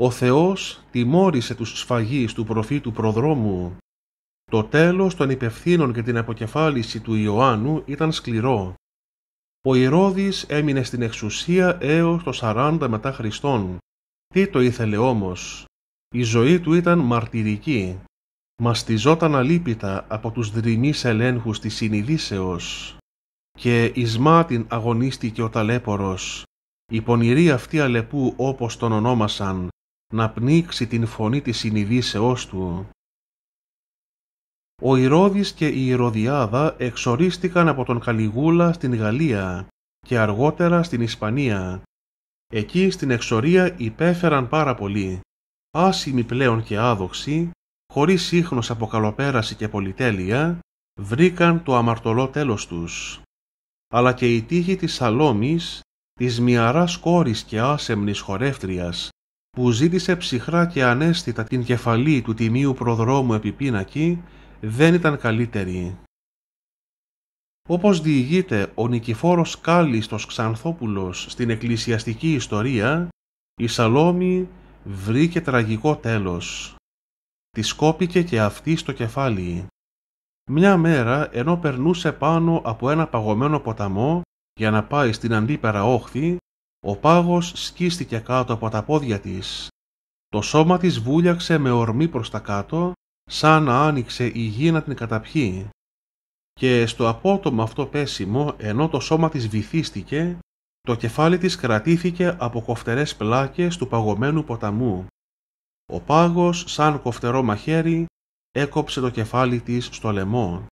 ο Θεός τιμώρησε τους σφαγείς του προφήτου προδρόμου. Το τέλος των υπευθύνων και την αποκεφάλιση του Ιωάννου ήταν σκληρό. Ο Ηρώδης έμεινε στην εξουσία έως το 40 μετά Χριστόν. Τι το ήθελε όμως. Η ζωή του ήταν μαρτυρική. Μαστιζόταν αλίπητα από τους δρυμείς ελέγχους της συνειδήσεως. Και εις μάτιν αγωνίστηκε ο ταλέπορος. Η πονηρή αυτή αλεπού όπως τον ονόμασαν να πνίξει την φωνή της συνειδήσεώς του. Ο Ηρώδης και η Ηρωδιάδα εξορίστηκαν από τον Καλιγούλα στην Γαλλία και αργότερα στην Ισπανία. Εκεί στην εξορία υπέφεραν πάρα πολύ, άσημοι πλέον και άδοξοι, χωρίς ίχνος από καλοπέραση και πολυτέλεια, βρήκαν το αμαρτωλό τέλος τους. Αλλά και η τύχη της Σαλόμης, της μιαράς κόρης και άσεμνης χορεύτριας που ζήτησε ψυχρά και ανέστητα την κεφαλή του τιμίου προδρόμου επί πίνακη, δεν ήταν καλύτερη. Όπως διηγείται ο Νικηφόρος Κάλλιστος Ξανθόπουλος στην εκκλησιαστική ιστορία, η Σαλόμη βρήκε τραγικό τέλος. Τη κόπηκε και αυτή στο κεφάλι. Μια μέρα ενώ περνούσε πάνω από ένα παγωμένο ποταμό για να πάει στην αντίπερα όχθη, ο πάγος σκίστηκε κάτω από τα πόδια της. Το σώμα της βούλιαξε με ορμή προς τα κάτω, σαν να άνοιξε η γη να την καταπιεί. Και στο απότομο αυτό πέσιμο, ενώ το σώμα της βυθίστηκε, το κεφάλι της κρατήθηκε από κοφτερές πλάκες του παγωμένου ποταμού. Ο πάγος, σαν κοφτερό μαχαίρι, έκοψε το κεφάλι της στο λαιμό.